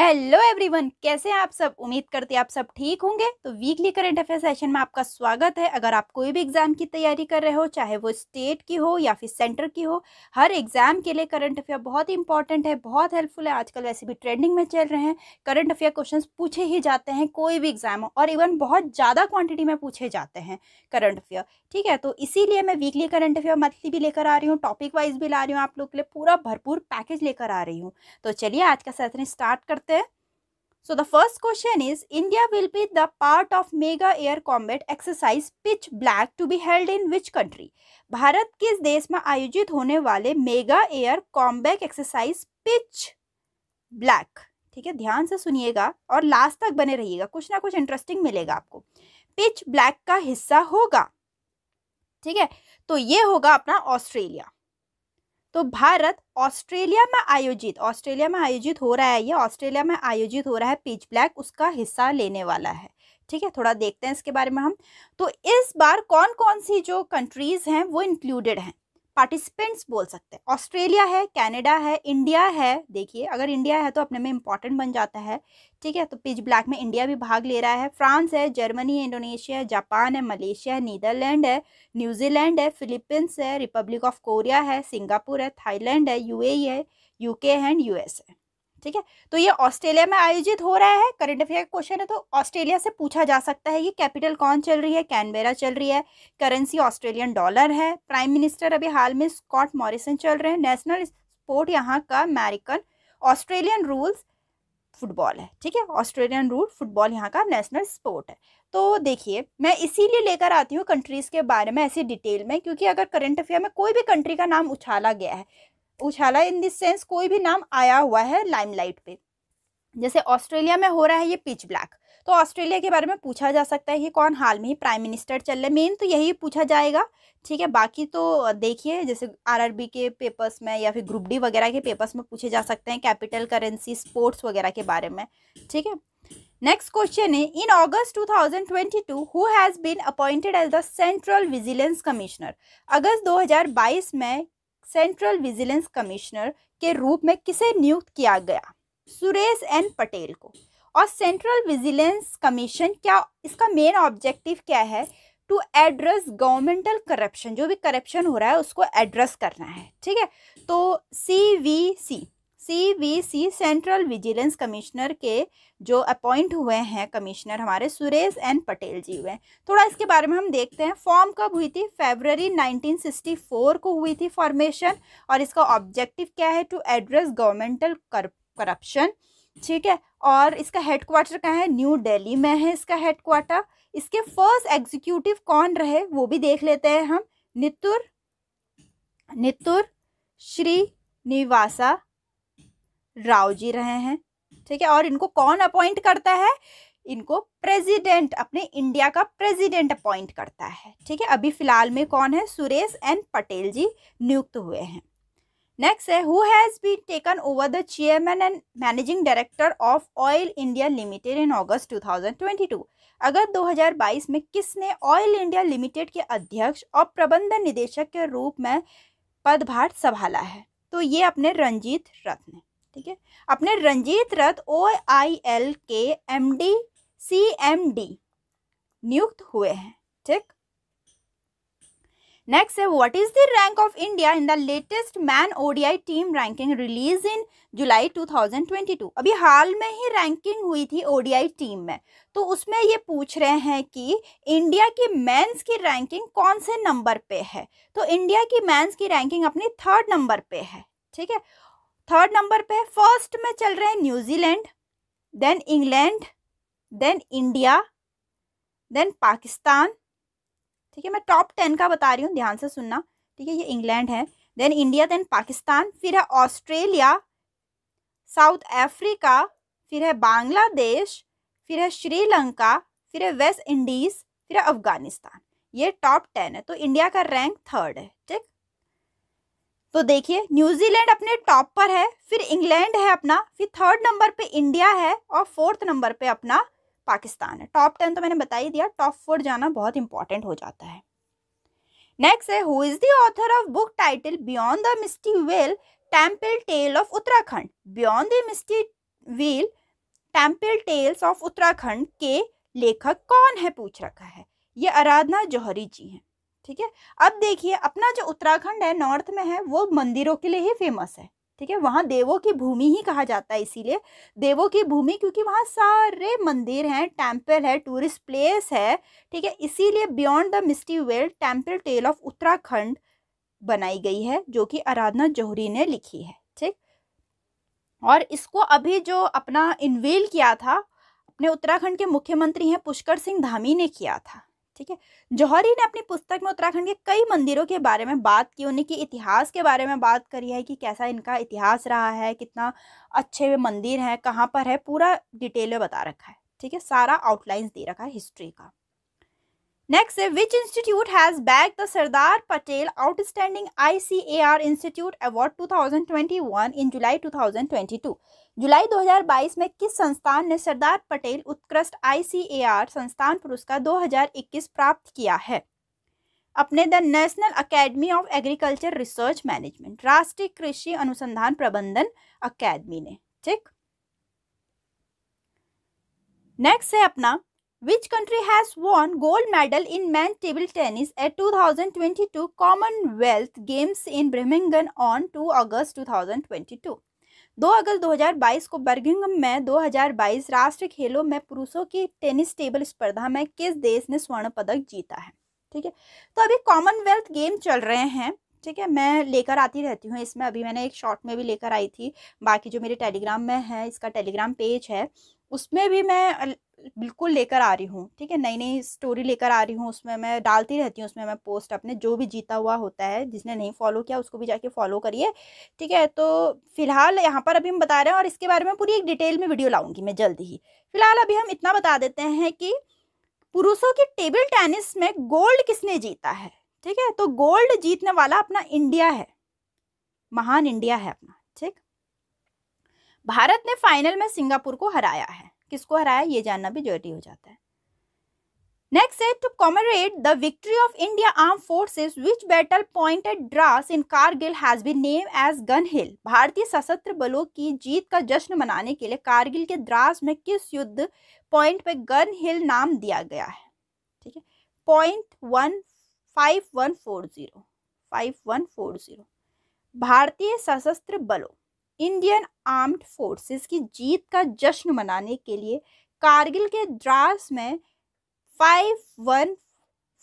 Hello everyone कैसे हैं आप सब उम्मीद करते हैं आप सब ठीक होंगे तो वीकली करंट अफेयर सेशन में आपका स्वागत है अगर आप कोई भी एग्ज़ाम की तैयारी कर रहे हो चाहे वो स्टेट की हो या फिर सेंटर की हो हर एग्ज़ाम के लिए करंट अफेयर बहुत ही इंपॉर्टेंट है बहुत हेल्पफुल है आजकल वैसे भी ट्रेंडिंग में चल रहे हैं करंट अफेयर क्वेश्चन पूछे ही जाते हैं कोई भी एग्ज़ाम हो और इवन बहुत ज़्यादा क्वान्टिटी में पूछे जाते हैं करंट अफेयर ठीक है तो इसीलिए मैं वीकली करंट अफेयर मंथली भी लेकर आ रही हूँ टॉपिक वाइज भी ला रही हूँ आप लोग के लिए पूरा भरपूर पैकेज लेकर आ रही हूँ तो चलिए आज का सेशन स्टार्ट करते सकते हैं so the first question is India will be the part of mega air combat exercise Pitch Black to be held in which country Bharat किस देश में आयोजित होने वाले mega air combat exercise Pitch Black ठीक है ध्यान से सुनिएगा और लास्ट तक बने रहिएगा कुछ ना कुछ इंटरेस्टिंग मिलेगा आपको पिच ब्लैक का हिस्सा होगा ठीक है तो ये होगा अपना ऑस्ट्रेलिया तो भारत ऑस्ट्रेलिया में आयोजित ऑस्ट्रेलिया में आयोजित हो रहा है ये ऑस्ट्रेलिया में आयोजित हो रहा है पिच ब्लैक उसका हिस्सा लेने वाला है ठीक है थोड़ा देखते हैं इसके बारे में हम तो इस बार कौन कौन सी जो कंट्रीज़ हैं वो इंक्लूडेड हैं पार्टिसिपेंट्स बोल सकते हैं ऑस्ट्रेलिया है कनाडा है इंडिया है देखिए अगर इंडिया है तो अपने में इंपॉर्टेंट बन जाता है ठीक है तो पिच ब्लैक में इंडिया भी भाग ले रहा है फ्रांस है जर्मनी है इंडोनेशिया है जापान है मलेशिया है नीदरलैंड है न्यूजीलैंड है फिलीपींस है रिपब्लिक ऑफ कोरिया है सिंगापुर है थाईलैंड है यू है यूके एंड यू है ठीक है तो ये ऑस्ट्रेलिया में आयोजित हो रहा है करंट अफेयर क्वेश्चन है तो ऑस्ट्रेलिया से पूछा जा सकता है ये कैपिटल कौन चल रही है कैनबेरा चल रही है करेंसी ऑस्ट्रेलियन डॉलर है प्राइम मिनिस्टर अभी हाल में स्कॉट मॉरिसन चल रहे हैं नेशनल स्पोर्ट यहाँ का अमेरिकन ऑस्ट्रेलियन रूल्स फुटबॉल है ठीक है ऑस्ट्रेलियन रूल फुटबॉल यहाँ का नेशनल स्पोर्ट है तो देखिए मैं इसीलिए लेकर आती हूँ कंट्रीज़ के बारे में ऐसी डिटेल में क्योंकि अगर करंट अफेयर में कोई भी कंट्री का नाम उछाला गया है उछाला इन दिस सेंस कोई भी नाम आया हुआ है लाइमलाइट पे जैसे ऑस्ट्रेलिया में हो रहा है ये पिच ब्लैक तो ऑस्ट्रेलिया के बारे में पूछा जा सकता है कि कौन हाल में ही प्राइम मिनिस्टर चल रहे मेन तो यही पूछा जाएगा ठीक है बाकी तो देखिए जैसे आरआरबी के पेपर्स में या फिर ग्रुप डी वगैरह के पेपर्स में पूछे जा सकते हैं कैपिटल करेंसी स्पोर्ट्स वगैरह के बारे में ठीक है नेक्स्ट क्वेश्चन है in August 2022 who has been appointed as the central vigilance commissioner अगस्त 2022 में सेंट्रल विजिलेंस कमिश्नर के रूप में किसे नियुक्त किया गया सुरेश एन पटेल को और सेंट्रल विजिलेंस कमीशन क्या इसका मेन ऑब्जेक्टिव क्या है टू एड्रेस गवर्नमेंटल करप्शन जो भी करप्शन हो रहा है उसको एड्रेस करना है ठीक है तो C V C CVC central vigilance commissioner के जो अपॉइंट हुए हैं कमिश्नर हमारे सुरेश एन पटेल जी हुए थोड़ा इसके बारे में हम देखते हैं फॉर्म कब हुई थी फेबररी 1964 को हुई थी फॉर्मेशन और इसका ऑब्जेक्टिव क्या है टू एड्रेस गवर्नमेंटल करप्शन ठीक है और इसका हेडक्वार्टर कहाँ है न्यू दिल्ली में है इसका हेडक्वार्टर इसके फर्स्ट एग्जीक्यूटिव कौन रहे वो भी देख लेते हैं हम नितुर नितुर श्री निवासा राव जी रहे हैं ठीक है और इनको कौन अपॉइंट करता है इनको प्रेसिडेंट अपने इंडिया का प्रेसिडेंट अपॉइंट करता है ठीक है अभी फिलहाल में कौन है सुरेश एन पटेल जी नियुक्त हुए हैं नेक्स्ट है who has been taken over the chairman and managing director of oil India limited in August 2022 अगर 2022 में किसने ऑयल इंडिया लिमिटेड के अध्यक्ष और प्रबंधन निदेशक के रूप में पदभार संभाला है तो ये अपने रंजीत रत्न ठीक है अपने Ranjit Rath O I L के M D C M D नियुक्त हुए हैं ठीक नेक्स्ट है what is the rank of India in the latest man ODI team ranking release in July 2022 अभी हाल में ही रैंकिंग हुई थी ओडीआई टीम में तो उसमें ये पूछ रहे हैं कि इंडिया की मेंस की रैंकिंग कौन से नंबर पे है तो इंडिया की मेंस की रैंकिंग अपनी थर्ड नंबर पे है ठीक है थर्ड नंबर पे फर्स्ट में चल रहे हैं New Zealand then England then India then Pakistan ठीक है मैं टॉप टेन का बता रही हूँ ध्यान से सुनना ठीक है ये इंग्लैंड है देन इंडिया देन पाकिस्तान फिर है ऑस्ट्रेलिया साउथ अफ्रीका फिर है बांग्लादेश फिर है श्रीलंका फिर है वेस्ट इंडीज़ फिर है अफगानिस्तान ये टॉप टेन है तो इंडिया का रैंक थर्ड है ठीक तो देखिए न्यूजीलैंड अपने टॉप पर है फिर इंग्लैंड है अपना फिर थर्ड नंबर पे इंडिया है और फोर्थ नंबर पे अपना पाकिस्तान है टॉप टेन तो मैंने बता ही दिया टॉप फोर जाना बहुत इंपॉर्टेंट हो जाता है नेक्स्ट है who is the author of book title beyond the misty veil temple tale of Uttarakhand beyond the misty wheel temple tales of Uttarakhand के लेखक कौन है पूछ रखा है ये आराधना जौहरी जी हैं ठीक है अब देखिए अपना जो उत्तराखंड है नॉर्थ में है वो मंदिरों के लिए ही फेमस है ठीक है वहाँ देवों की भूमि ही कहा जाता है इसीलिए देवों की भूमि क्योंकि वहाँ सारे मंदिर हैं टेम्पल है टूरिस्ट प्लेस है ठीक है इसीलिए beyond the misty veiled temple tale of Uttarakhand बनाई गई है जो कि आराधना जौहरी ने लिखी है ठीक और इसको अभी जो अपना इन्वेल किया था अपने उत्तराखंड के मुख्यमंत्री हैं पुष्कर सिंह धामी ने किया था ठीक है जौहरी ने अपनी पुस्तक में उत्तराखंड के कई मंदिरों के बारे में बात की उन्हें के इतिहास के बारे में बात करी है कि कैसा इनका इतिहास रहा है कितना अच्छे मंदिर हैं कहाँ पर है पूरा डिटेल में बता रखा है ठीक है सारा आउटलाइंस दे रखा है हिस्ट्री का नेक्स्ट है which institute has bagged the Sardar Patel outstanding I C A R institute award two thousand twenty one in July two thousand twenty two जुलाई 2022 में किस संस्थान ने सरदार पटेल उत्कृष्ट आई संस्थान पुरस्कार 2021 प्राप्त किया है अपने the national academy of agriculture research management राष्ट्रीय कृषि अनुसंधान प्रबंधन अकेडमी ने ठीक नेक्स्ट है अपना which country has won gold medal in man table tennis at 2022 commonwealth games in Birmingham on 2 अगस्त 2022 2 अगस्त 2022 को बर्गिंगम में 2022 राष्ट्रीय खेलों में पुरुषों की टेनिस टेबल स्पर्धा में किस देश ने स्वर्ण पदक जीता है ठीक है तो अभी कॉमनवेल्थ गेम चल रहे हैं ठीक है मैं लेकर आती रहती हूँ इसमें अभी मैंने एक शॉर्ट में भी लेकर आई थी बाकी जो मेरे टेलीग्राम में है इसका टेलीग्राम पेज है उसमें भी मैं बिल्कुल लेकर आ रही हूँ ठीक है नई नई स्टोरी लेकर आ रही हूँ उसमें मैं डालती रहती हूँ उसमें मैं पोस्ट अपने जो भी जीता हुआ होता है जिसने नहीं फॉलो किया उसको भी जाके फॉलो करिए ठीक है तो फिलहाल यहाँ पर अभी हम बता रहे हैं और इसके बारे में पूरी एक डिटेल में वीडियो लाऊंगी मैं जल्दी ही फिलहाल अभी हम इतना बता देते हैं कि पुरुषों के टेबल टेनिस में गोल्ड किसने जीता है ठीक है तो गोल्ड जीतने वाला अपना इंडिया है महान इंडिया है अपना ठीक भारत ने फाइनल में सिंगापुर को हराया है किसको हराया ये जानना भी जरूरी हो जाता है नेक्स्ट है to commemorate the victory of India arm forces which battle pointed Dras in Kargil has been name as gun hill भारतीय सशस्त्र बलों की जीत का जश्न मनाने के लिए कारगिल के द्रास में किस युद्ध पॉइंट पे गन हिल नाम दिया गया है ठीक है point one five one four zero five one four zero भारतीय सशस्त्र बलों इंडियन आर्म्ड फोर्सेस की जीत का जश्न मनाने के लिए कारगिल के द्रास में five one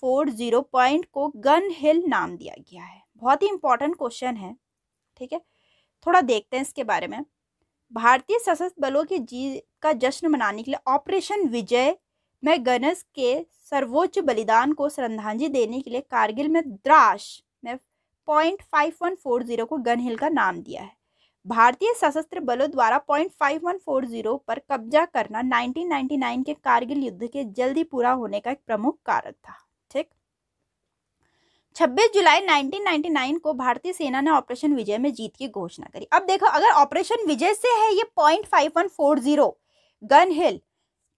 four zero point को गन हिल नाम दिया गया है बहुत ही इंपॉर्टेंट क्वेश्चन है ठीक है थोड़ा देखते हैं इसके बारे में भारतीय सशस्त्र बलों की जीत का जश्न मनाने के लिए ऑपरेशन विजय में गनस के सर्वोच्च बलिदान को श्रद्धांजलि देने के लिए कारगिल में द्रास में point five one four zero को गन हिल का नाम दिया है भारतीय सशस्त्र बलों द्वारा point five one four zero पर कब्जा करना 1999 के कारगिल युद्ध के जल्दी पूरा होने का एक प्रमुख कारण था ठीक 26 जुलाई 1999 को भारतीय सेना ने ऑपरेशन विजय में जीत की घोषणा करी अब देखो अगर ऑपरेशन विजय से है ये point five one four zero gun hill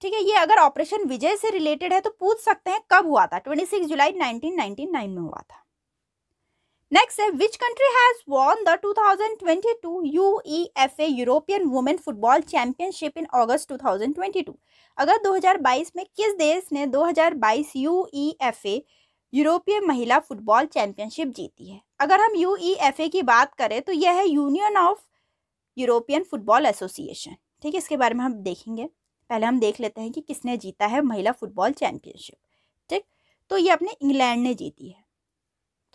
ठीक है ये अगर ऑपरेशन विजय से रिलेटेड है तो पूछ सकते हैं कब हुआ था 26 जुलाई 1999 में हुआ था नेक्स्ट है which country has won the 2022 football European in August two thousand twenty 2022? अगर 2022 में किस देश ने 2022 ए यूरोपीय महिला फुटबॉल चैंपियनशिप जीती है अगर हम यू की बात करें तो यह है union of European football association ठीक है इसके बारे में हम देखेंगे पहले हम देख लेते हैं कि किसने जीता है महिला फुटबॉल चैंपियनशिप ठीक तो ये अपने इंग्लैंड ने जीती है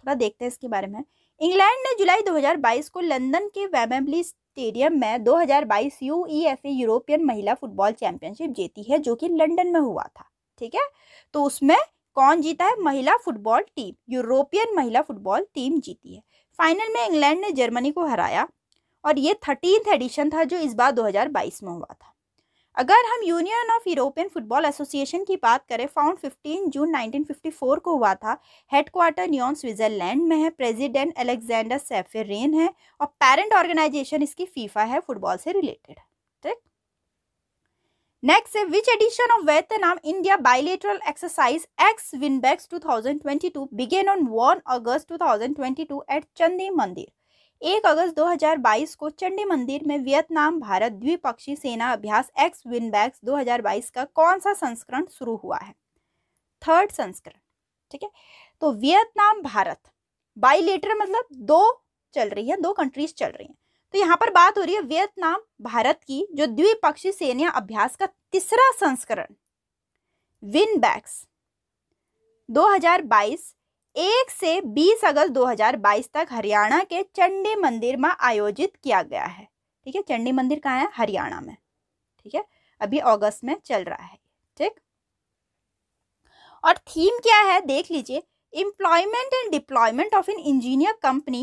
थोड़ा देखते हैं इसके बारे में इंग्लैंड ने जुलाई 2022 को लंदन के वेमेबली स्टेडियम में 2022 यूईएफए यूरोपियन महिला फुटबॉल चैंपियनशिप जीती है जो कि लंदन में हुआ था ठीक है तो उसमें कौन जीता है महिला फुटबॉल टीम यूरोपियन महिला फुटबॉल टीम जीती है फाइनल में इंग्लैंड ने जर्मनी को हराया और ये थर्टीन एडिशन था जो इस बार दो में हुआ था अगर हम union of European football association की बात करें फाउंड 15 जून 1954 को हुआ था हेडक्वार्टर न्यून स्विट्जरलैंड में है प्रेसिडेंट अलेक्जेंडर सेफेरेन है और पेरेंट ऑर्गेनाइजेशन इसकी फीफा है फुटबॉल से रिलेटेड ठीक नेक्स्ट है which edition of Nam India bilateral exercise ex Vinbax two 2022 begin on one August two at Chandi Mandir एक अगस्त 2022 को चंडी मंदिर में वियतनाम भारत द्विपक्षीय सेना अभ्यास एक्स विनबैक्स 2022 का कौन सा संस्करण शुरू हुआ है थर्ड संस्करण ठीक है तो वियतनाम भारत बाइलेटर मतलब दो चल रही है दो कंट्रीज चल रही हैं तो यहाँ पर बात हो रही है वियतनाम भारत की जो द्विपक्षीय सेना अभ्यास का तीसरा संस्करण विन बैक्स 2022 एक से बीस अगस्त दो हजार बाईस तक हरियाणा के चंडी मंदिर में आयोजित किया गया है ठीक है चंडी मंदिर कहाँ है हरियाणा में ठीक है अभी अगस्त में चल रहा है ठीक और थीम क्या है देख लीजिए employment and deployment of an engineer company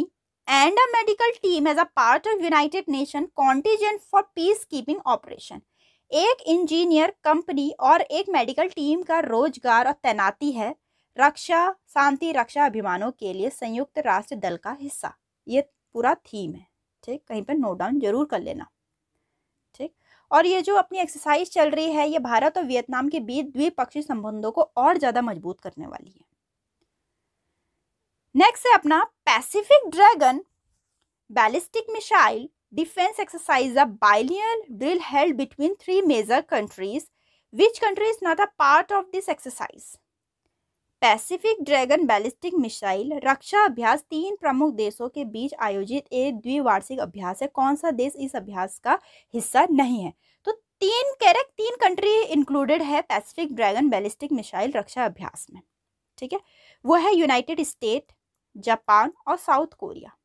and a medical team as a part of United Nation contingent for peace keeping operation एक इंजीनियर कंपनी और एक मेडिकल टीम का रोजगार और तैनाती है रक्षा शांति रक्षा अभिमानों के लिए संयुक्त राष्ट्र दल का हिस्सा ये पूरा थीम है ठीक कहीं पर नोट डाउन जरूर कर लेना ठीक और ये जो अपनी एक्सरसाइज चल रही है ये भारत और वियतनाम के बीच द्विपक्षीय संबंधों को और ज़्यादा मजबूत करने वाली है नेक्स्ट है अपना Pacific Dragon ballistic missile defence exercise a बाइलियन drill held between three major countries which country is not a part of this exercise Pacific Dragon ballistic missile रक्षा अभ्यास तीन प्रमुख देशों के बीच आयोजित एक द्विवार्षिक अभ्यास है कौन सा देश इस अभ्यास का हिस्सा नहीं है तो तीन कह रहे तीन कंट्री इंक्लूडेड है पैसिफिक ड्रैगन बैलिस्टिक मिसाइल रक्षा अभ्यास में ठीक है वो है यूनाइटेड स्टेट जापान और साउथ कोरिया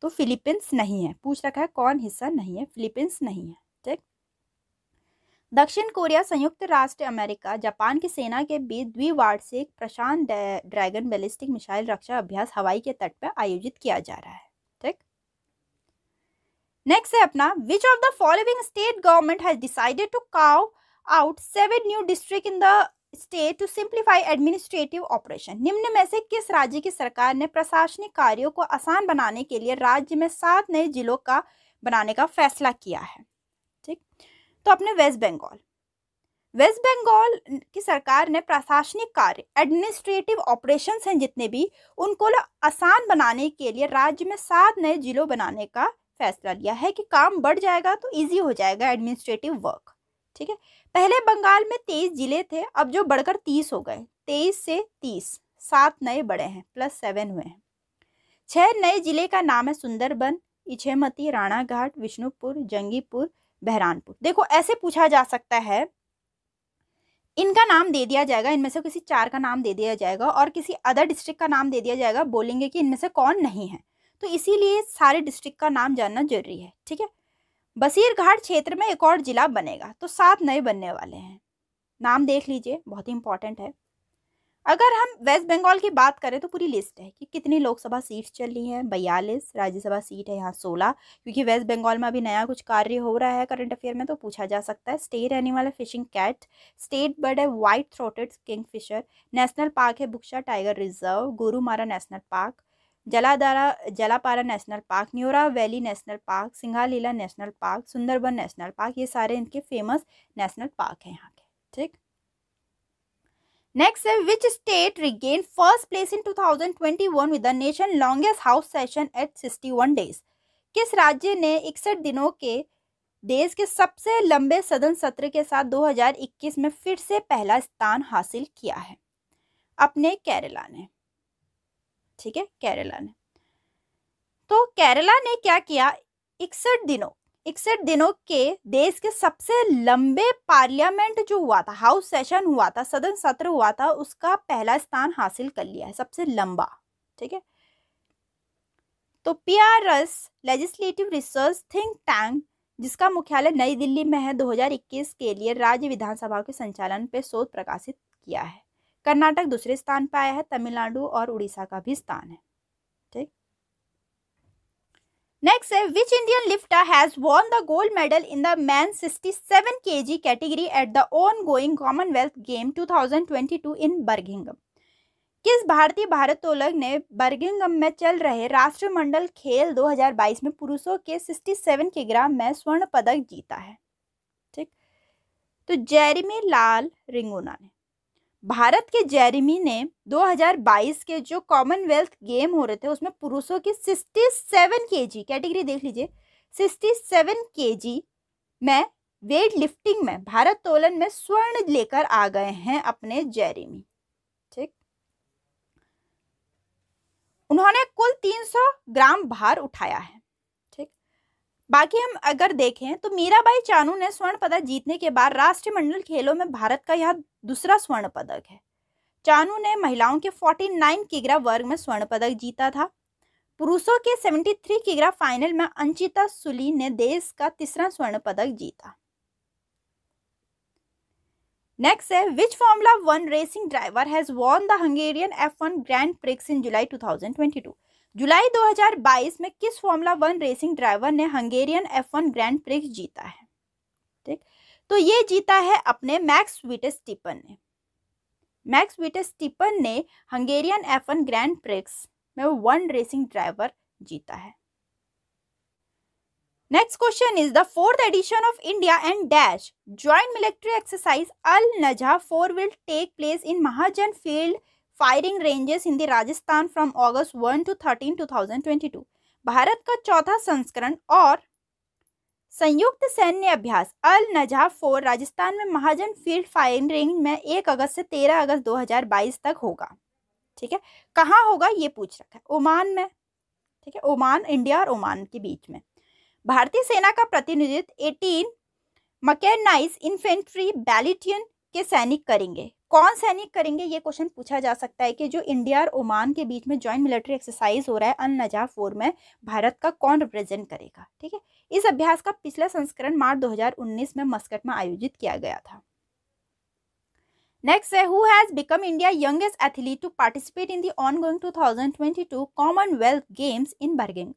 तो फिलीपींस नहीं है पूछ रखा है कौन हिस्सा नहीं है फिलीपींस नहीं है ठीक दक्षिण कोरिया संयुक्त राष्ट्र अमेरिका जापान की सेना के बीच द्विवार्षिक प्रशांत ड्रैगन बैलिस्टिक मिसाइल रक्षा अभ्यास हवाई के तट पर आयोजित किया जा रहा है ठीक नेक्स्ट है अपना which of the following state government has decided to carve out seven new district in the state to simplify administrative operation निम्न में से किस राज्य की सरकार ने प्रशासनिक कार्यों को आसान बनाने के लिए राज्य में सात नए जिलों का बनाने का फैसला किया है तो अपने वेस्ट बंगाल वेस्ट बंगाल की सरकार ने प्रशासनिक कार्य एडमिनिस्ट्रेटिव ऑपरेशन हैं जितने भी उनको आसान बनाने के लिए राज्य में सात नए जिलों बनाने का फैसला लिया है कि काम बढ़ जाएगा तो इजी हो जाएगा एडमिनिस्ट्रेटिव वर्क ठीक है पहले बंगाल में तेईस जिले थे अब जो बढ़कर तीस हो गए तेईस से तीस सात नए बड़े हैं प्लस सेवन हुए हैं छह नए जिले का नाम है सुंदरबन इछेमती राणाघाट विष्णुपुर जंगीपुर बहरानपुर देखो ऐसे पूछा जा सकता है इनका नाम दे दिया जाएगा इनमें से किसी चार का नाम दे दिया जाएगा और किसी अदर डिस्ट्रिक्ट का नाम दे दिया जाएगा बोलेंगे कि इनमें से कौन नहीं है तो इसीलिए सारे डिस्ट्रिक्ट का नाम जानना जरूरी है ठीक है बसीर घाट क्षेत्र में एक और जिला बनेगा तो सात नए बनने वाले हैं नाम देख लीजिए बहुत ही इंपॉर्टेंट है अगर हम वेस्ट बंगाल की बात करें तो पूरी लिस्ट है कि कितनी लोकसभा सीट्स चल रही हैं बयालीस राज्यसभा सीट है यहाँ सोलह क्योंकि वेस्ट बंगाल में अभी नया कुछ कार्य हो रहा है करंट अफेयर में तो पूछा जा सकता है स्टेट एनिमल है फिशिंग कैट स्टेट बर्ड है white throated king fisher national park है Buxa tiger reserve Gorumara national park Jaladara Jaldapara national park Neora valley national park Singalila national park Sundarban national park ये सारे इनके फेमस नेशनल पार्क हैं यहाँ के ठीक नेक्स्ट है which state regain first place in 2021 with the nation longest house session at 61 days किस राज्य ने इकसठ दिनों के देश के सबसे लंबे सदन सत्र के साथ 2021 में फिर से पहला स्थान हासिल किया है अपने केरला ने ठीक है केरला ने तो केरला ने क्या किया इकसठ दिनों इकसठ दिनों के देश के सबसे लंबे पार्लियामेंट जो हुआ था हाउस सेशन हुआ था सदन सत्र हुआ था उसका पहला स्थान हासिल कर लिया है सबसे लंबा ठीक है तो P R S legislative research think tank जिसका मुख्यालय नई दिल्ली में है 2021 के लिए राज्य विधानसभा के संचालन पर शोध प्रकाशित किया है कर्नाटक दूसरे स्थान पर आया है तमिलनाडु और उड़ीसा का भी स्थान है नेक्स्ट है which Indian lifter has won the gold medal in the man sixty seven K G category at the ongoing commonwealth game two thousand twenty two in Birmingham किस भारतीय भारोत्तोलक ने बर्गिंगम में चल रहे राष्ट्रमंडल खेल दो हजार बाईस में पुरुषों के सिक्सटी सेवन के ग्राम में स्वर्ण पदक जीता है ठीक तो जेरिमी लाल रिंगोना ने भारत के जेरिमी ने 2022 के जो कॉमनवेल्थ गेम हो रहे थे उसमें पुरुषों की 67 सेवन के जी कैटेगरी देख लीजिए 67 सेवन के जी में वेट लिफ्टिंग में भारत तोलन में स्वर्ण लेकर आ गए हैं अपने जेरिमी ठीक उन्होंने कुल 300 ग्राम भार उठाया है बाकी हम अगर देखें तो मीराबाई चानू ने स्वर्ण पदक जीतने के बाद राष्ट्रीय मंडल खेलों में भारत का यह दूसरा स्वर्ण पदक है चानू ने महिलाओं के 49 किगरा वर्ग में स्वर्ण पदक जीता था पुरुषों के 73 किगरा फाइनल में अंचिता सुली ने देश का तीसरा स्वर्ण पदक जीता नेक्स्ट है which formula one racing driver has won the Hungarian F one grand prix in July two जुलाई 2022 में किस फॉर्मूला वन रेसिंग ड्राइवर ने हंगेरियन वन ग्रैंड प्रिक्स जीता है ठीक तो ये जीता है अपने मैक्स विटेस्टीपन ने मैक्स विटेस्टीपन ने हंगेरियन वन ग्रैंड प्रिक्स में वन रेसिंग ड्राइवर जीता है next question is the fourth edition of India and dash joint military exercise Al Najah four will take place in Mahajan field firing ranges in the Rajasthan from August one to thirteen two thousand twenty two भारत का चौथा संस्करण और संयुक्त सैन्य अभ्यास अल नजहा four Rajasthan में महाजन field firing range में एक अगस्त से तेरह अगस्त दो हजार बाईस तक होगा ठीक है कहाँ होगा ये पूछ रखा है ओमान में ठीक है ओमान इंडिया और ओमान के बीच में भारतीय सेना का प्रतिनिधित्व एटीन मकेनाइज इन्फेंट्री बैलिटियन के सैनिक करेंगे कौन सैनिक करेंगे ये क्वेश्चन पूछा जा सकता है कि जो इंडिया और ओमान के बीच में ज्वाइंट मिलिट्री एक्सरसाइज हो रहा है अन नजा फोर में भारत का कौन रिप्रेजेंट करेगा ठीक है इस अभ्यास का पिछला संस्करण मार्च 2019 में मस्कट में आयोजित किया गया था नेक्स्ट है who has become India youngest athlete to participate in the ongoing commonwealth games in Birmingham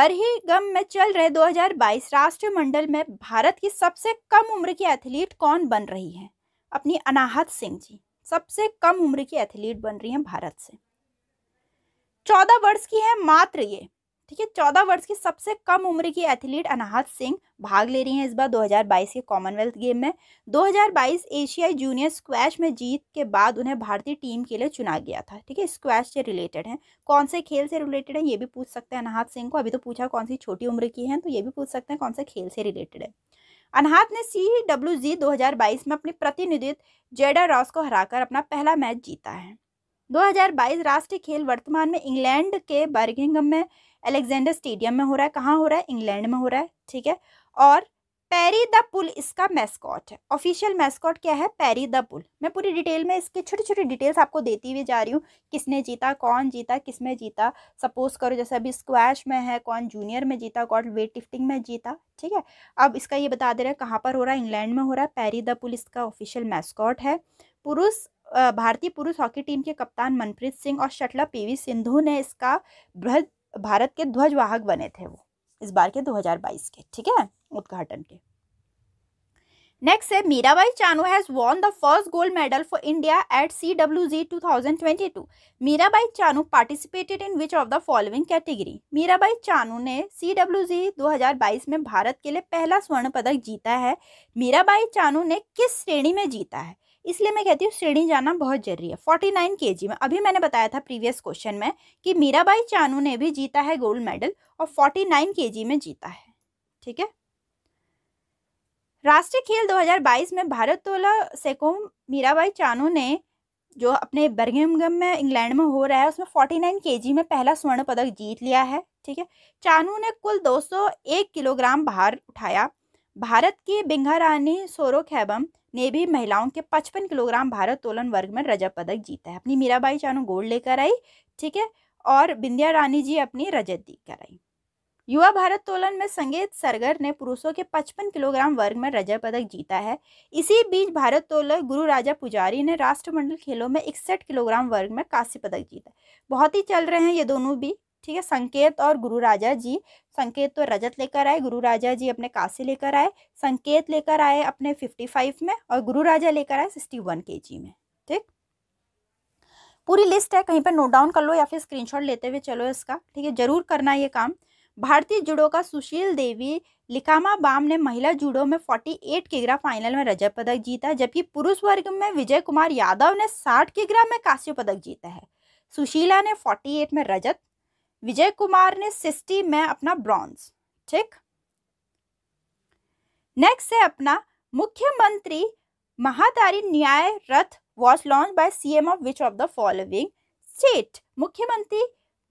Birmingham में चल रहे 2022 राष्ट्रीय मंडल में भारत की सबसे कम उम्र की एथलीट कौन बन रही है अपनी अनाहत सिंह जी सबसे कम उम्र की एथलीट बन रही हैं भारत से चौदह वर्ष की है मात्र ये ठीक है चौदह वर्ष की सबसे कम उम्र की एथलीट अनाहत सिंह भाग ले रही हैं इस बार 2022 के कॉमनवेल्थ गेम में 2022 एशियाई जूनियर स्क्वैश में जीत के बाद उन्हें भारतीय टीम के लिए चुना गया था ठीक है स्क्वैश से रिलेटेड है कौन से खेल से रिलेटेड है ये भी पूछ सकते हैं अनाहत सिंह को अभी तो पूछा कौन सी छोटी उम्र की है तो ये भी पूछ सकते हैं कौन से खेल से रिलेटेड है अनहात ने सी डब्ल्यू जी दो हजार बाईस में अपने प्रतिनिधित्व जेडा रॉस को हराकर अपना पहला मैच जीता है 2022 राष्ट्रीय खेल वर्तमान में इंग्लैंड के बर्गिंगम में अलेक्जेंडर स्टेडियम में हो रहा है कहाँ हो रहा है इंग्लैंड में हो रहा है ठीक है और पैरी द पुल इसका मैस्कॉट है ऑफिशियल मैस्कॉट क्या है पैरी द पुल मैं पूरी डिटेल में इसके छोटी छोटी डिटेल्स आपको देती हुई जा रही हूँ किसने जीता कौन जीता किस में जीता सपोज करो जैसे अभी स्क्वैश में है कौन जूनियर में जीता कौन वेट लिफ्टिंग में जीता ठीक है अब इसका ये बता दे रहा है कहाँ पर हो रहा है इंग्लैंड में हो रहा है पैरी द पुल इसका ऑफिशियल मैस्कॉट है पुरुष भारतीय पुरुष हॉकी टीम के कप्तान मनप्रीत सिंह और शटला पी सिंधु ने इसका बृहद भारत के ध्वजवाहक बने थे वो इस बार के दो के ठीक है उद्घाटन के नेक्स्ट है Mirabai Chanu has won the first gold medal for India at C W G two thousand twenty two Mirabai Chanu participated in which of the following category Mirabai Chanu ने सी डब्ल्यू जी दो हजार बाईस में भारत के लिए पहला स्वर्ण पदक जीता है मीराबाई चानू ने किस श्रेणी में जीता है इसलिए मैं कहती हूँ श्रेणी जाना बहुत जरूरी है फोर्टी नाइन के जी में अभी मैंने बताया था प्रीवियस क्वेश्चन में कि मीराबाई चानू ने भी जीता है गोल्ड मेडल और फोर्टी नाइन के जी में जीता है ठीक है राष्ट्रीय खेल 2022 में तोला सेकोम मीराबाई चानू ने जो अपने बर्मिंगम में इंग्लैंड में हो रहा है उसमें 49 केजी में पहला स्वर्ण पदक जीत लिया है ठीक है चानू ने कुल 201 किलोग्राम भार उठाया भारत की बिंगा रानी सोरो खैबम ने भी महिलाओं के 55 किलोग्राम भारत तोलन वर्ग में रजत पदक जीता है अपनी मीराबाई चानू गोल्ड लेकर आई ठीक है और बिंदिया रानी जी अपनी रजत दी कर आई युवा भारत तोलन में संगीत सरगर ने पुरुषों के 55 किलोग्राम वर्ग में रजत पदक जीता है इसी बीच भारत तोलन गुरु राजा पुजारी ने राष्ट्रमंडल खेलों में इकसठ किलोग्राम वर्ग में कांस्य पदक जीता बहुत ही चल रहे हैं ये दोनों भी ठीक है संकेत और गुरु राजा जी संकेत तो रजत लेकर आए गुरु राजा जी अपने कांस्य लेकर आए संकेत लेकर आए अपने फिफ्टी फाइव में और गुरु राजा लेकर आए सिक्सटी वन के जी में ठीक पूरी लिस्ट है कहीं पर नोट डाउन कर लो या फिर स्क्रीनशॉट लेते हुए चलो इसका ठीक है जरूर करना ये काम भारतीय जूडो का सुशील देवी लिकामा बाम ने महिला जूडो में 48 किग्रा फाइनल में रजत पदक जीता जबकि पुरुष वर्ग में विजय कुमार यादव ने 60 किग्रा में कांस्य पदक जीता है सुशीला ने 48 में रजत विजय कुमार ने 60 में अपना ब्रॉन्ज ठीक नेक्स्ट है अपना मुख्यमंत्री Mahtari Nyay Rath was launch by CM of which of the following state Mukhyamantri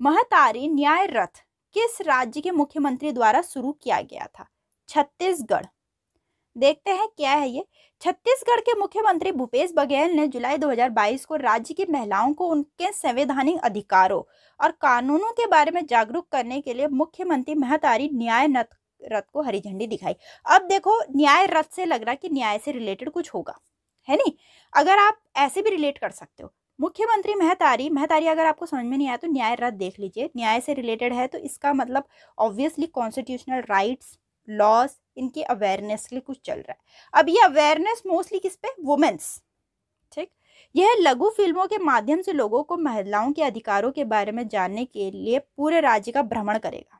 Mahtari न्याय रथ किस राज्य के मुख्यमंत्री द्वारा शुरू किया गया था छत्तीसगढ़ देखते हैं क्या है ये छत्तीसगढ़ के मुख्यमंत्री भूपेश बघेल ने जुलाई 2022 को राज्य की महिलाओं को उनके संवैधानिक अधिकारों और कानूनों के बारे में जागरूक करने के लिए मुख्यमंत्री महतारी न्याय रथ को हरी झंडी दिखाई अब देखो न्याय रथ से लग रहा कि न्याय से रिलेटेड कुछ होगा है नहीं अगर आप ऐसे भी रिलेट कर सकते हो मुख्यमंत्री महतारी महतारी अगर आपको समझ में नहीं आया तो न्याय रथ देख लीजिए न्याय से रिलेटेड है तो इसका मतलब ऑब्वियसली कॉन्स्टिट्यूशनल राइट्स लॉस इनकी अवेयरनेस के लिए कुछ चल रहा है अब ये अवेयरनेस मोस्टली किस पे वुमेन्स ठीक यह लघु फिल्मों के माध्यम से लोगों को महिलाओं के अधिकारों के बारे में जानने के लिए पूरे राज्य का भ्रमण करेगा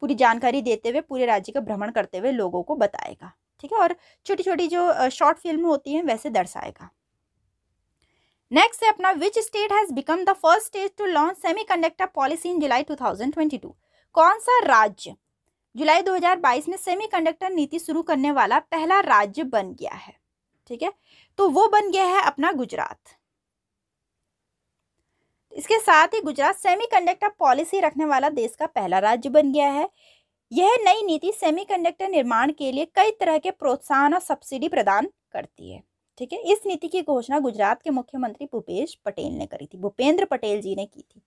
पूरी जानकारी देते हुए पूरे राज्य का भ्रमण करते हुए लोगों को बताएगा ठीक है और छोटी छोटी जो शॉर्ट फिल्म होती हैं वैसे दर्शाएगा नेक्स्ट है अपना which state has become the first state to launch semiconductor policy in July 2022 कौन सा राज्य जुलाई 2022 में सेमीकंडक्टर नीति शुरू करने वाला पहला राज्य बन गया है ठीक है तो वो बन गया है अपना गुजरात इसके साथ ही गुजरात सेमीकंडक्टर पॉलिसी रखने वाला देश का पहला राज्य बन गया है यह नई नीति सेमीकंडक्टर निर्माण के लिए कई तरह के प्रोत्साहन और सब्सिडी प्रदान करती है ठीक है इस नीति की घोषणा गुजरात के मुख्यमंत्री भूपेश पटेल ने करी थी भूपेंद्र पटेल जी ने की थी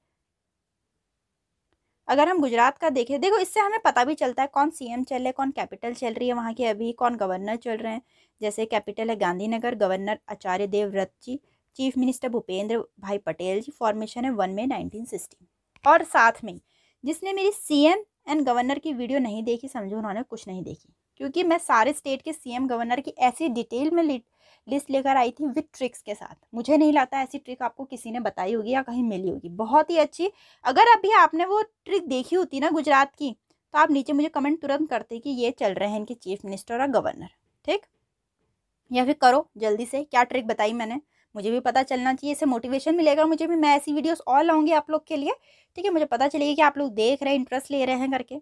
अगर हम गुजरात का देखें देखो इससे हमें पता भी चलता है कौन सीएम चल रहा है कौन कैपिटल चल रही है वहाँ के अभी कौन गवर्नर चल रहे हैं जैसे कैपिटल है Gandhinagar governor Acharya Devvrat ji chief minister Bhupendra bhai Patel ji formation है वन में नाइनटीन सिक्सटी और साथ में जिसने मेरी सीएम एंड गवर्नर की वीडियो नहीं देखी समझो उन्होंने कुछ नहीं देखी क्योंकि मैं सारे स्टेट के सीएम गवर्नर की ऐसी डिटेल में लिस्ट लेकर आई थी विथ ट्रिक्स के साथ मुझे नहीं लगता ऐसी ट्रिक आपको किसी ने बताई होगी या कहीं मिली होगी बहुत ही अच्छी अगर अभी आपने वो ट्रिक देखी होती ना गुजरात की तो आप नीचे मुझे कमेंट तुरंत करते कि ये चल रहे हैं इनके चीफ मिनिस्टर और गवर्नर ठीक या फिर करो जल्दी से क्या ट्रिक बताई मैंने मुझे भी पता चलना चाहिए इससे मोटिवेशन मिलेगा मुझे भी मैं ऐसी वीडियोस और लाऊंगी आप लोग के लिए ठीक है मुझे पता चलेगा कि आप लोग देख रहे हैं इंटरेस्ट ले रहे हैं करके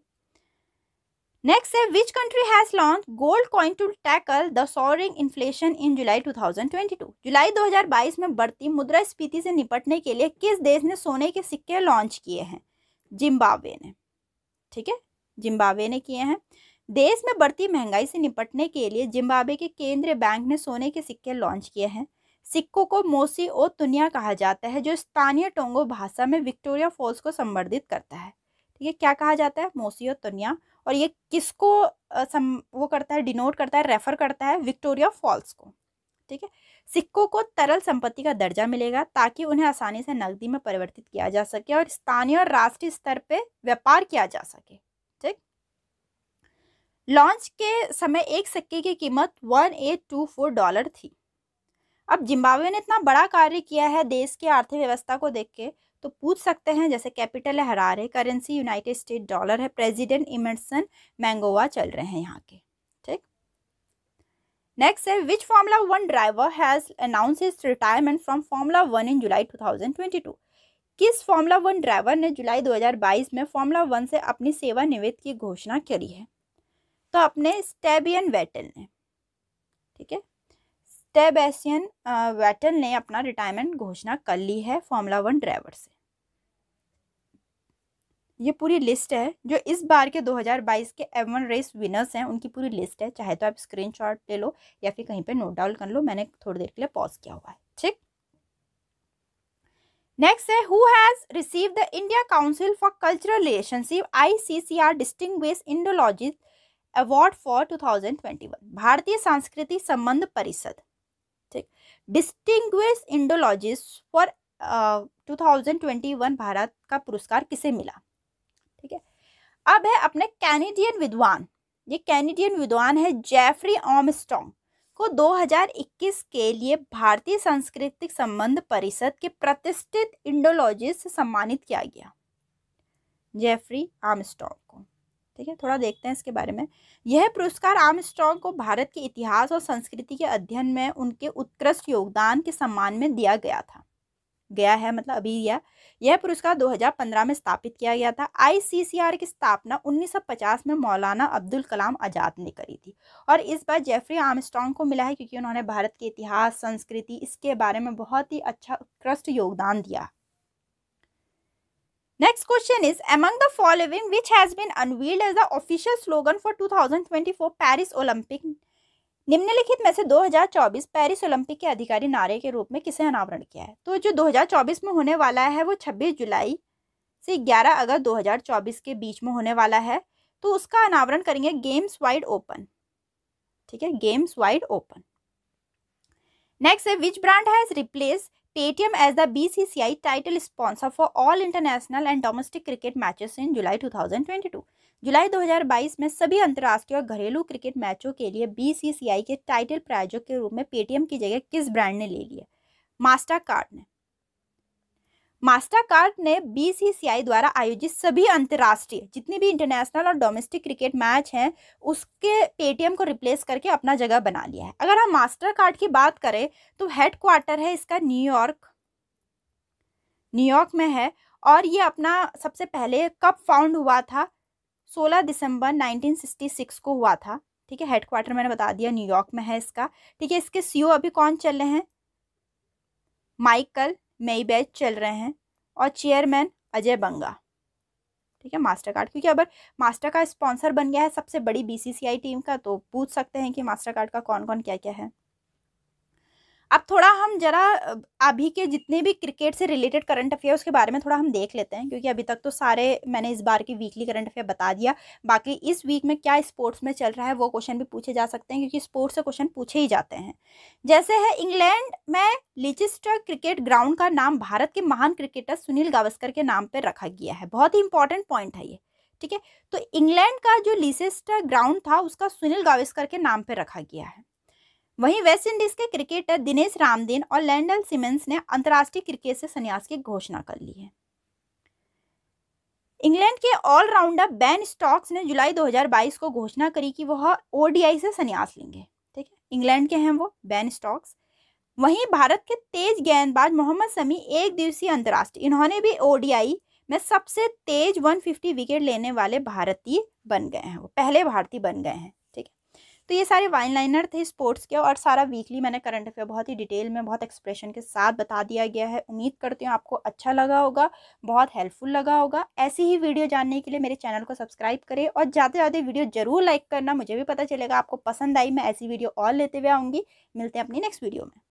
नेक्स्ट है which country has launch gold coin to tackle the soaring inflation in July 2022? जुलाई 2022 में बढ़ती मुद्रा स्फीति से निपटने के लिए किस देश ने सोने के सिक्के लॉन्च किए हैं जिम्बाब्वे ने ठीक है जिम्बाब्वे ने किए हैं देश में बढ़ती महंगाई से निपटने के लिए जिम्बाब्वे के केंद्रीय बैंक ने सोने के सिक्के लॉन्च किए हैं सिक्कों को मोसी ओ तुनिया कहा जाता है जो स्थानीय टोंगो भाषा में विक्टोरिया फॉल्स को संबर्धित करता है ठीक है क्या कहा जाता है मोसी ओ तुनिया और ये किसको सम वो करता है डिनोट करता है रेफर करता है विक्टोरिया फॉल्स को ठीक है सिक्कों को तरल संपत्ति का दर्जा मिलेगा ताकि उन्हें आसानी से नकदी में परिवर्तित किया जा सके और स्थानीय और राष्ट्रीय स्तर पर व्यापार किया जा सके ठीक लॉन्च के समय एक सिक्के की कीमत one eight two four dollar थी अब जिम्बाब्वे ने इतना बड़ा कार्य किया है देश की आर्थिक व्यवस्था को देख के तो पूछ सकते हैं जैसे कैपिटल है Harare currency United State dollar है प्रेसिडेंट इमरसन मैंगोवा चल रहे हैं यहाँ के ठीक नेक्स्ट है which formula one driver has announce his retirement from formula one in July two किस फॉर्मूला वन ड्राइवर ने जुलाई 2022 में फॉर्मूला वन से अपनी सेवा निवेद की घोषणा करी है तो अपने स्टेबियन वेटल ने ठीक है स्टेबेसियन वेटल ने अपना रिटायरमेंट घोषणा कर ली है फॉर्मूला वन ड्राइवर से ये पूरी लिस्ट है जो इस बार के 2022 के एम वन रेस विनर्स हैं उनकी पूरी लिस्ट है चाहे तो आप स्क्रीनशॉट ले लो या फिर कहीं पे नोट डाउन कर लो मैंने थोड़ी देर के लिए पॉज किया हुआ है ठीक नेक्स्ट है who has receive the India council for cultural relationship I C C R distinguished Indology award for two भारतीय सांस्कृतिक संबंध परिषद distinguished Indologist for two thousand twenty one भारत का पुरस्कार किसे मिला ठीक है अब है अपने कैनेडियन विद्वान ये कैनेडियन विद्वान है जेफरी ऑमस्टोंग को 2021 के लिए भारतीय सांस्कृतिक संबंध परिषद के प्रतिष्ठित इंडोलॉजिस्ट सम्मानित किया गया जेफरी आर्मस्टॉन्ग को ठीक है थोड़ा देखते हैं इसके बारे में यह पुरस्कार आर्म स्ट्रॉन्ग को भारत के इतिहास और संस्कृति के अध्ययन में उनके उत्कृष्ट योगदान के सम्मान में दिया गया था गया है मतलब अभी यह यह पुरस्कार 2015 में स्थापित किया गया था आईसीसीआर की स्थापना 1950 में मौलाना अब्दुल कलाम आज़ाद ने करी थी और इस बार जेफरी आर्मस्ट्रांग को मिला है क्योंकि उन्होंने भारत के इतिहास संस्कृति इसके बारे में बहुत ही अच्छा उत्कृष्ट योगदान दिया Next question is among the following which has been unveiled as the official slogan for 2024 Paris Olympic निम्नलिखित में से 2024 पेरिस ओलंपिक के अधिकारी नारे के रूप में किसे अनावरण किया है तो जो 2024 में होने वाला है वो 26 जुलाई से 11 अगस्त 2024 के बीच में होने वाला है तो उसका अनावरण करेंगे गेम्स वाइड ओपन ठीक है गेम्स वाइड ओपन नेक्स्ट है which brand has replace Paytm as the BCCI title sponsor for all international and domestic cricket matches in July 2022. July 2022 में सभी अंतर्राष्ट्रीय और घरेलू क्रिकेट मैचों के लिए BCCI के टाइटल प्रायोजक के रूप में Paytm की जगह किस ब्रांड ने ले लिया मास्टर कार्ड ने मास्टर कार्ड ने बीसीसीआई द्वारा आयोजित सभी अंतर्राष्ट्रीय जितने भी इंटरनेशनल और डोमेस्टिक क्रिकेट मैच हैं उसके पेटीएम को रिप्लेस करके अपना जगह बना लिया है अगर हम मास्टर कार्ड की बात करें तो हेड क्वार्टर है इसका न्यूयॉर्क न्यूयॉर्क में है और ये अपना सबसे पहले कब फाउंड हुआ था 16 दिसंबर 1966 को हुआ था ठीक है हेड क्वार्टर मैंने बता दिया न्यूयॉर्क में है इसका ठीक है इसके सीईओ e अभी कौन चल रहे हैं माइकल मई बैच चल रहे हैं और चेयरमैन अजय बंगा ठीक है मास्टर कार्ड क्योंकि अगर मास्टर का स्पॉन्सर बन गया है सबसे बड़ी बीसीसीआई टीम का तो पूछ सकते हैं कि मास्टर कार्ड का कौन कौन क्या क्या है अब थोड़ा हम जरा अभी के जितने भी क्रिकेट से रिलेटेड करंट अफेयर उसके बारे में थोड़ा हम देख लेते हैं क्योंकि अभी तक तो सारे मैंने इस बार की वीकली करंट अफेयर बता दिया बाकी इस वीक में क्या स्पोर्ट्स में चल रहा है वो क्वेश्चन भी पूछे जा सकते हैं क्योंकि स्पोर्ट्स से क्वेश्चन पूछे ही जाते हैं जैसे है इंग्लैंड में लिचिस्टर क्रिकेट ग्राउंड का नाम भारत के महान क्रिकेटर सुनील गावस्कर के नाम पर रखा गया है बहुत ही इंपॉर्टेंट पॉइंट है ये ठीक है तो इंग्लैंड का जो लिसेस्टर ग्राउंड था उसका सुनील गावस्कर के नाम पर रखा गया है वहीं वेस्टइंडीज के क्रिकेटर दिनेश रामदीन और लैंडल सिमेंस ने अंतर्राष्ट्रीय क्रिकेट से संन्यास की घोषणा कर ली है इंग्लैंड के ऑलराउंडर बैन स्टॉक्स ने जुलाई 2022 को घोषणा करी कि वह ओडीआई से संन्यास लेंगे ठीक है इंग्लैंड के हैं वो बैन स्टॉक्स वहीं भारत के तेज गेंदबाज मोहम्मद समी एक दिवसीय अंतर्राष्ट्रीय इन्होंने भी ओडीआई में सबसे तेज 150 विकेट लेने वाले भारतीय बन गए हैं वो पहले भारतीय बन गए हैं तो ये सारे वाइन लाइनर थे स्पोर्ट्स के और सारा वीकली मैंने करंट अफेयर बहुत ही डिटेल में बहुत एक्सप्रेशन के साथ बता दिया गया है उम्मीद करती हूँ आपको अच्छा लगा होगा बहुत हेल्पफुल लगा होगा ऐसी ही वीडियो जानने के लिए मेरे चैनल को सब्सक्राइब करें और ज़्यादा से ज़्यादा वीडियो ज़रूर लाइक करना मुझे भी पता चलेगा आपको पसंद आई मैं ऐसी वीडियो और लेते हुए आऊँगी मिलते हैं अपनी नेक्स्ट वीडियो में